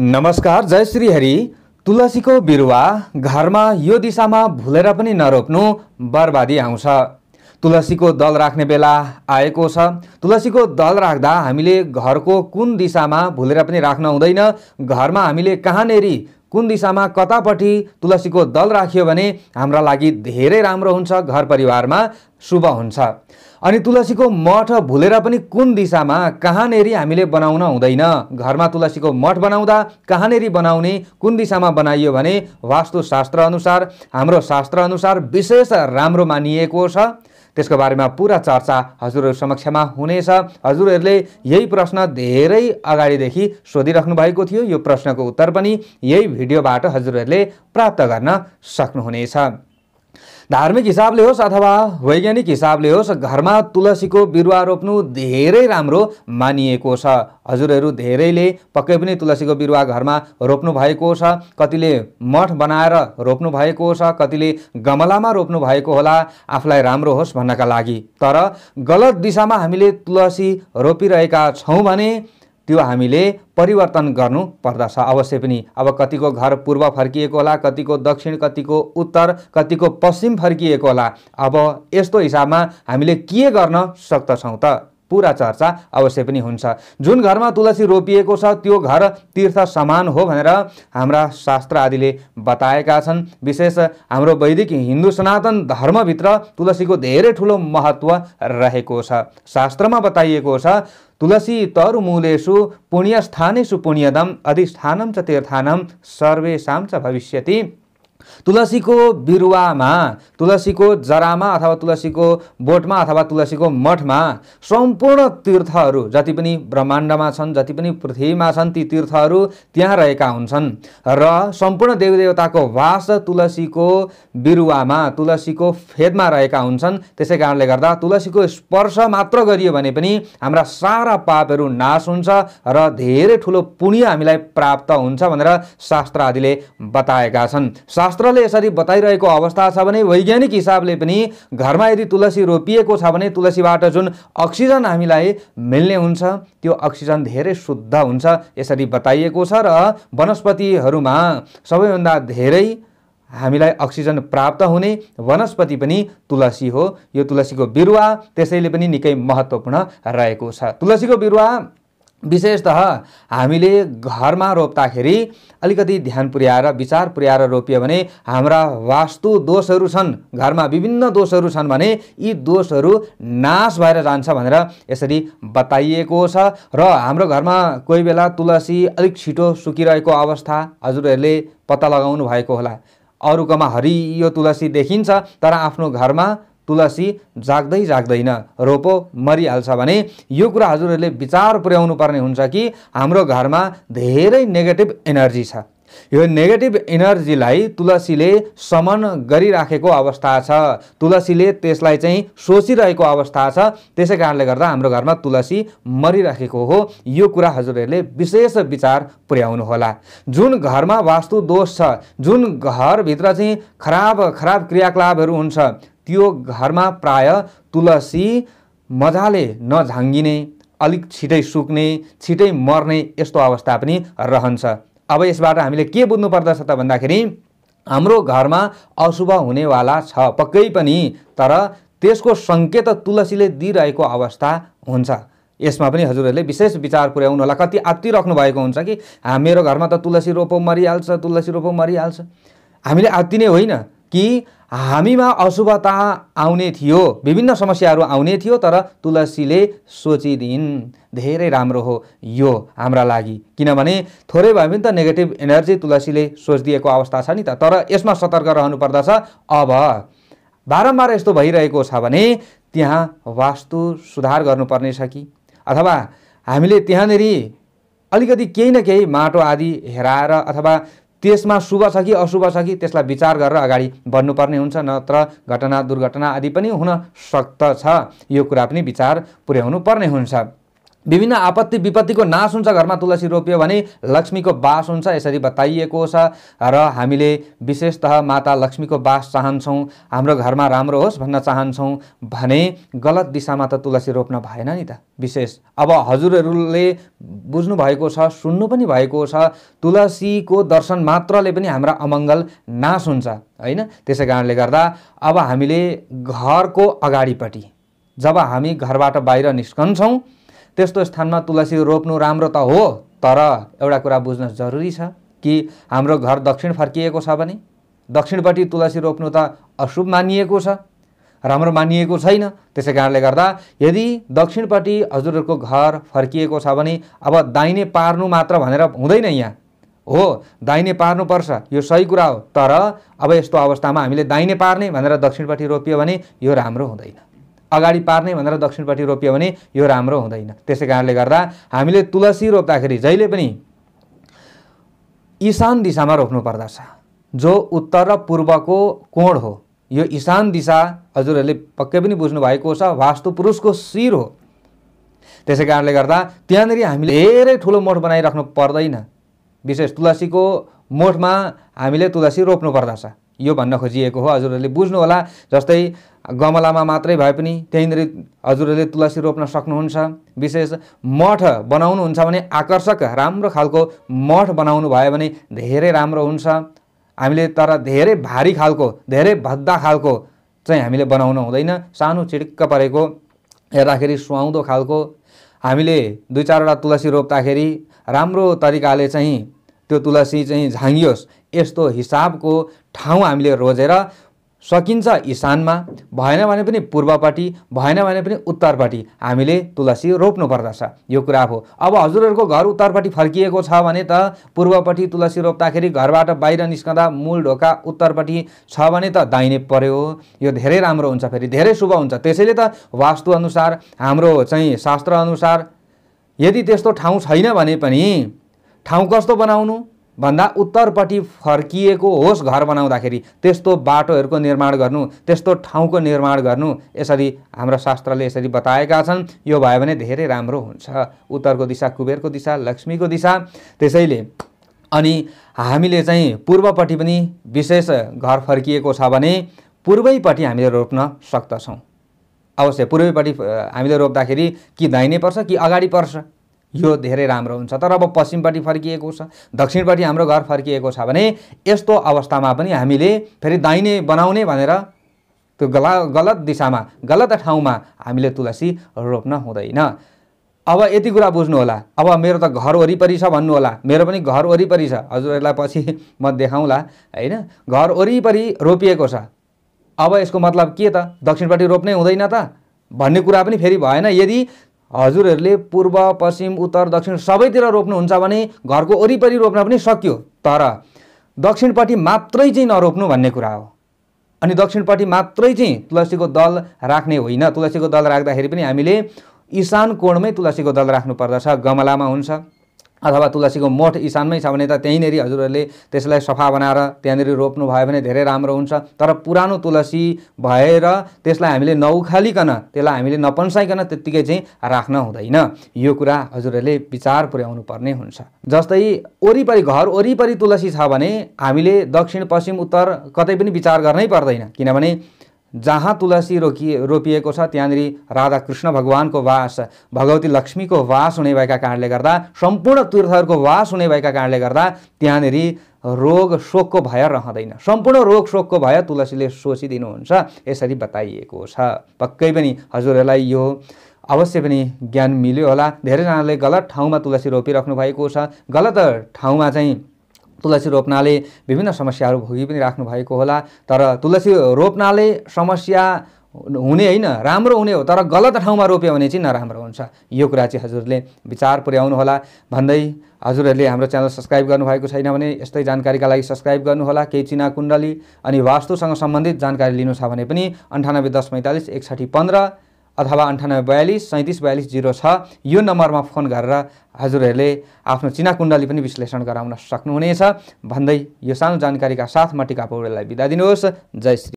नमस्कार जय श्री हरि तुलसीको बिरुवा घरमा यो दिशामा भुलेर पनि नरोप्नु बर्बादी आउँछ तुलसीको दल राख्ने बेला आएको छ तुलसीको दल राख्दा हामीले घरको कुन दिशामा भुलेर पनि राख्न हुँदैन घरमा हामीले कहाँनेरि कुन दिशामा कतापट्टि तुलसीको दल राख्यो भने हाम्रा लागि धेरै राम्रो हुन्छ घर परिवारमा शुभ हुन्छ अनि तुलसीको मठ भुलेर पनि कुन दिशामा कहाँनेरि हामीले बनाउन हुँदैन घरमा तुलसीको मठ बनाउँदा कहाँनेरि बनाउने कुन दिशामा बनाइयो भने वास्तुशास्त्र अनुसार हाम्रो शास्त्र अनुसार विशेष राम्रो मानिएको छ त्यसको बारेमा पुरा चर्चा हजुरहरू समक्षमा हुनेछ हजुरहरूले यही प्रश्न धेरै अगाडिदेखि सोधिराख्नु भएको थियो यो प्रश्नको उत्तर पनि यही भिडियोबाट हजुरहरूले प्राप्त गर्न सक्नुहुनेछ धार्मिक हिसाबले होस् अथवा वैज्ञानिक हिसाबले होस् घरमा तुलसीको बिरुवा रोप्नु धेरै राम्रो मानिएको छ हजुरहरू धेरैले पक्कै पनि तुलसीको बिरुवा घरमा रोप्नु भएको छ कतिले मठ बनाएर रोप्नु भएको छ कतिले गमलामा रोप्नु भएको होला आफूलाई राम्रो होस् भन्नका लागि तर गलत दिशामा हामीले तुलसी रोपिरहेका छौँ भने त्यो हामीले परिवर्तन गर्नु पर्दछ अवश्य पनि अब कतिको घर पूर्व फर्किएको होला कतिको दक्षिण कतिको उत्तर कतिको पश्चिम फर्किएको होला अब यस्तो हिसाबमा हामीले के गर्न सक्दछौँ त पुरा चर्चा अवश्य पनि हुन्छ जुन घरमा तुलसी रोपिएको छ त्यो घर तीर्थ समान हो भनेर हाम्रा शास्त्र आदिले बताएका छन् विशेष हाम्रो वैदिक हिन्दू सनातन धर्मभित्र तुलसीको धेरै ठुलो महत्त्व रहेको छ शास्त्रमा बताइएको छ तुलसी तरुमूलेषु पुण्यस्थानेषु पुण्यदम अधिष्ठानम च तीर्थानम सर्वेशाम च भविष्यति तुलसीको बिरुवामा तुलसीको जरामा अथवा तुलसीको बोटमा अथवा तुलसीको मठमा सम्पूर्ण तीर्थहरू जति पनि ब्रह्माण्डमा छन् जति पनि पृथ्वीमा छन् ती तीर्थहरू त्यहाँ रहेका हुन्छन् र सम्पूर्ण देवदेवताको वास तुलसीको बिरुवामा तुलसीको फेदमा रहेका हुन्छन् त्यसै कारणले गर्दा तुलसीको स्पर्श मात्र गरियो भने पनि हाम्रा सारा पापहरू नाश हुन्छ र धेरै ठुलो पुण्य हामीलाई प्राप्त हुन्छ भनेर शास्त्र आदिले बताएका छन् शास्त्र शास्त्रले यसरी बताइरहेको अवस्था छ भने वैज्ञानिक हिसाबले पनि घरमा यदि तुलसी रोपिएको छ भने तुलसीबाट जुन अक्सिजन हामीलाई मिल्ने हुन्छ त्यो अक्सिजन धेरै शुद्ध हुन्छ यसरी बताइएको छ र वनस्पतिहरूमा सबैभन्दा धेरै हामीलाई अक्सिजन प्राप्त हुने वनस्पति पनि तुलसी हो यो तुलसीको बिरुवा त्यसैले पनि निकै महत्त्वपूर्ण रहेको छ तुलसीको बिरुवा विशेषतः हामीले घरमा रोप्दाखेरि अलिकति ध्यान पुर्याएर विचार पुर्याएर रोपियो भने हाम्रा वास्तु दोषहरू छन् घरमा विभिन्न दोषहरू छन् भने यी दोषहरू नाश भएर जान्छ भनेर यसरी बताइएको छ र हाम्रो घरमा कोही बेला तुलसी अलिक छिटो सुकिरहेको अवस्था हजुरहरूले पत्ता लगाउनु भएको होला अरूकोमा हरियो तुलसी देखिन्छ तर आफ्नो घरमा तुलसी जाग्दै जाग्दैन रोपो मरिहाल्छ भने यो कुरा हजुरहरूले विचार पुर्याउनु पर्ने हुन्छ कि हाम्रो घरमा धेरै नेगेटिभ एनर्जी छ यो नेगेटिभ इनर्जीलाई तुलसीले समन गरिराखेको अवस्था छ तुलसीले त्यसलाई चाहिँ सोचिरहेको अवस्था छ त्यसै कारणले गर्दा हाम्रो घरमा तुलसी मरिराखेको हो यो कुरा हजुरहरूले विशेष विचार पुर्याउनु होला जुन घरमा वास्तु दोष छ जुन घरभित्र चाहिँ खराब खराब क्रियाकलापहरू हुन्छ त्यो घरमा प्राय तुलसी मजाले नझाङ्गिने अलिक छिटै सुक्ने छिटै मर्ने यस्तो अवस्था पनि रहन्छ अब यसबाट हामीले के बुझ्नु पर्दछ त भन्दाखेरि हाम्रो घरमा अशुभ हुनेवाला छ पक्कै पनि तर त्यसको सङ्केत तुलसीले दिइरहेको अवस्था हुन्छ यसमा पनि हजुरहरूले विशेष विचार पुर्याउनु होला कति आत्ति राख्नु भएको हुन्छ कि मेरो घरमा त तुलसी रोपो मरिहाल्छ तुलसी रोपो मरिहाल्छ हामीले आत्ति नै होइन कि हामीमा अशुभता आउने थियो विभिन्न समस्याहरू आउने थियो तर तुलसीले सोचिदिन् धेरै राम्रो हो यो हाम्रा लागि किनभने थोरै भए पनि त नेगेटिभ एनर्जी तुलसीले सोचिदिएको अवस्था छ नि त तर यसमा सतर्क रहनुपर्दछ अब बारम्बार यस्तो भइरहेको छ भने त्यहाँ वास्तु सुधार गर्नुपर्ने छ कि अथवा हामीले त्यहाँनेरि अलिकति केही न केही माटो आदि हेराएर अथवा त्यसमा शुभ छ कि अशुभ छ कि त्यसलाई विचार गरेर अगाडि बढ्नुपर्ने हुन्छ नत्र घटना दुर्घटना आदि पनि हुन सक्दछ यो कुरा पनि विचार पुर्याउनु पर्ने हुन्छ विभिन्न आपत्ति विपत्तिको नाश हुन्छ घरमा तुलसी रोप्यो भने लक्ष्मीको बास हुन्छ यसरी बताइएको छ र हामीले विशेषतः माता लक्ष्मीको बास चाहन्छौँ हाम्रो घरमा राम्रो होस् भन्न चाहन्छौँ भने गलत दिशामा त तुलसी रोप्न भएन नि त विशेष अब हजुरहरूले बुझ्नु भएको छ सुन्नु पनि भएको छ तुलसीको दर्शन मात्रले पनि हाम्रा अमङ्गल नाश हुन्छ होइन त्यसै कारणले गर्दा अब हामीले घरको अगाडिपट्टि जब हामी घरबाट बाहिर निस्कन्छौँ त्यस्तो स्थानमा तुलसी रोप्नु राम्रो त हो तर एउटा कुरा बुझ्न जरुरी छ कि हाम्रो घर दक्षिण फर्किएको छ भने दक्षिणपट्टि तुलसी रोप्नु त अशुभ मानिएको छ राम्रो मानिएको छैन त्यसै कारणले गर्दा यदि दक्षिणपट्टि हजुरहरूको घर फर्किएको छ भने अब दाहिने पार्नु मात्र भनेर हुँदैन यहाँ हो दाहिने पार्नुपर्छ यो सही कुरा हो तर अब यस्तो अवस्थामा हामीले दाहिने पार्ने भनेर दक्षिणपट्टि रोपियो भने यो राम्रो हुँदैन अगाडि पार्ने भनेर दक्षिणपट्टि रोप्यो भने यो राम्रो हुँदैन त्यसै कारणले गर्दा हामीले तुलसी रोप्दाखेरि जहिले पनि ईशान दिशामा रोप्नु पर्दछ जो उत्तर र पूर्वको कोण हो यो इशान दिशा हजुरहरूले पक्कै पनि बुझ्नु भएको छ वास्तु पुरुषको शिर हो त्यसै कारणले गर्दा त्यहाँनिर हामीले धेरै ठुलो मोठ बनाइराख्नु पर्दैन विशेष तुलसीको मोठमा हामीले तुलसी रोप्नु पर्दछ यो भन्न खोजिएको हो हजुरहरूले बुझ्नु होला जस्तै गमलामा मात्रै भए पनि त्यहीँनिर हजुरहरूले तुलसी रोप्न सक्नुहुन्छ विशेष मठ बनाउनुहुन्छ भने आकर्षक राम्रो खालको मठ बनाउनु भयो भने धेरै राम्रो हुन्छ हामीले तर धेरै भारी खालको धेरै भद्दा खालको चाहिँ हामीले बनाउनु हुँदैन सानो छिड्क परेको हेर्दाखेरि सुहाउँदो खालको हामीले दुई चारवटा तुलसी रोप्दाखेरि राम्रो तरिकाले चाहिँ त्यो तुलसी चाहिँ झाङ्गियोस् यस्तो हिसाबको ठाउँ हामीले रोजेर सकिन्छ इसानमा भएन भने पनि पूर्वपट्टि भएन भने पनि उत्तरपट्टि हामीले तुलसी रोप्नुपर्दछ यो कुरा हो अब हजुरहरूको घर उत्तरपट्टि फर्किएको छ भने त पूर्वपट्टि तुलसी रोप्दाखेरि घरबाट बाहिर निस्कँदा मूल ढोका उत्तरपट्टि छ भने त दाहिने पर्यो यो धेरै राम्रो हुन्छ फेरि धेरै शुभ हुन्छ त्यसैले त वास्तुअनुसार हाम्रो चाहिँ शास्त्र अनुसार यदि त्यस्तो ठाउँ छैन भने पनि ठाउँ कस्तो बनाउनु भन्दा उत्तरपट्टि फर्किएको होस् घर बनाउँदाखेरि त्यस्तो बाटोहरूको निर्माण गर्नु त्यस्तो ठाउँको निर्माण गर्नु यसरी हाम्रो शास्त्रले यसरी बताएका छन् यो भयो भने धेरै राम्रो हुन्छ उत्तरको दिशा कुबेरको दिशा लक्ष्मीको दिशा त्यसैले अनि हामीले चाहिँ पूर्वपट्टि पनि विशेष घर फर्किएको छ भने पूर्वैपट्टि हामीले रोप्न सक्दछौँ अवश्य पूर्वैपट्टि हामीले रोप्दाखेरि कि दाहिने पर्छ कि अगाडि पर्छ यो धेरै राम्रो हुन्छ तर अब पश्चिमपट्टि फर्किएको छ दक्षिणपट्टि हाम्रो घर फर्किएको छ भने यस्तो अवस्थामा पनि हामीले फेरि दाहिने बनाउने भनेर त्यो गला गलत दिशामा गलत ठाउँमा हामीले तुलसी रोप्न हुँदैन अब यति कुरा बुझ्नुहोला अब मेरो त घर वरिपरि छ भन्नुहोला मेरो पनि घर वरिपरि छ हजुरहरूलाई पछि म देखाउँला होइन घर वरिपरि रोपिएको छ अब यसको मतलब के त दक्षिणपट्टि रोप्नै हुँदैन त भन्ने कुरा पनि फेरि भएन यदि हजुरहरूले पूर्व पश्चिम उत्तर दक्षिण सबैतिर रोप्नुहुन्छ भने घरको वरिपरि रोप्न पनि सकियो तर दक्षिणपट्टि मात्रै चाहिँ नरोप्नु भन्ने कुरा हो अनि दक्षिणपट्टि मात्रै चाहिँ तुलसीको दल राख्ने होइन तुलसीको दल राख्दाखेरि पनि हामीले ईशान कोणमै तुलसीको दल राख्नुपर्दछ गमलामा हुन्छ अथवा तुलसीको मोठ इसानमै छ भने त त्यहीँनिर हजुरहरूले त्यसलाई सफा बनाएर त्यहाँनिर रोप्नु भयो भने धेरै राम्रो हुन्छ तर पुरानो तुलसी भएर त्यसलाई हामीले नउखालिकन त्यसलाई हामीले नपन्साइकन त्यत्तिकै चाहिँ राख्न हुँदैन यो कुरा हजुरहरूले विचार पुर्याउनु पर्ने हुन्छ जस्तै वरिपरि घर वरिपरि तुलसी छ भने हामीले दक्षिण पश्चिम उत्तर कतै पनि विचार गर्नै पर्दैन किनभने जहाँ तुलसी रोकिए रोपिएको छ त्यहाँनिर राधा कृष्ण भगवानको वास भगवती लक्ष्मीको वास हुने भएका कारणले गर्दा सम्पूर्ण तीर्थहरूको वास हुने भएका कारणले गर्दा त्यहाँनिर रोग शोकको भय रहँदैन सम्पूर्ण रोग शोकको भय तुलसीले सोचिदिनुहुन्छ यसरी बताइएको छ पक्कै पनि हजुरहरूलाई यो अवश्य पनि ज्ञान मिल्यो होला धेरैजनाले गलत ठाउँमा तुलसी रोपिराख्नु भएको छ गलत ठाउँमा चाहिँ तुलसी रोप्नाले विभिन्न समस्याहरू भोगि पनि राख्नु भएको होला तर तुलसी रोप्नाले समस्या हुने होइन राम्रो हुने हो तर गलत ठाउँमा रोप्यो भने चाहिँ नराम्रो हुन्छ यो कुरा चाहिँ हजुरले विचार पुर्याउनु होला भन्दै हजुरहरूले हाम्रो च्यानल सब्सक्राइब गर्नुभएको छैन भने यस्तै जानकारीका लागि सब्सक्राइब गर्नुहोला केही चिना कुण्डली अनि वास्तुसँग सम्बन्धित जानकारी लिनु छ भने पनि अन्ठानब्बे दस पैँतालिस एकसाठी पन्ध्र अथवा अन्ठानब्बे बयालिस सैँतिस बयालिस जिरो छ यो नम्बरमा फोन गरेर हजुरहरूले आफ्नो चिना कुण्डली पनि विश्लेषण गराउन सक्नुहुनेछ भन्दै यो सानो जानकारीका साथ म टिका पौडेललाई बिदा दिनुहोस् जय श्री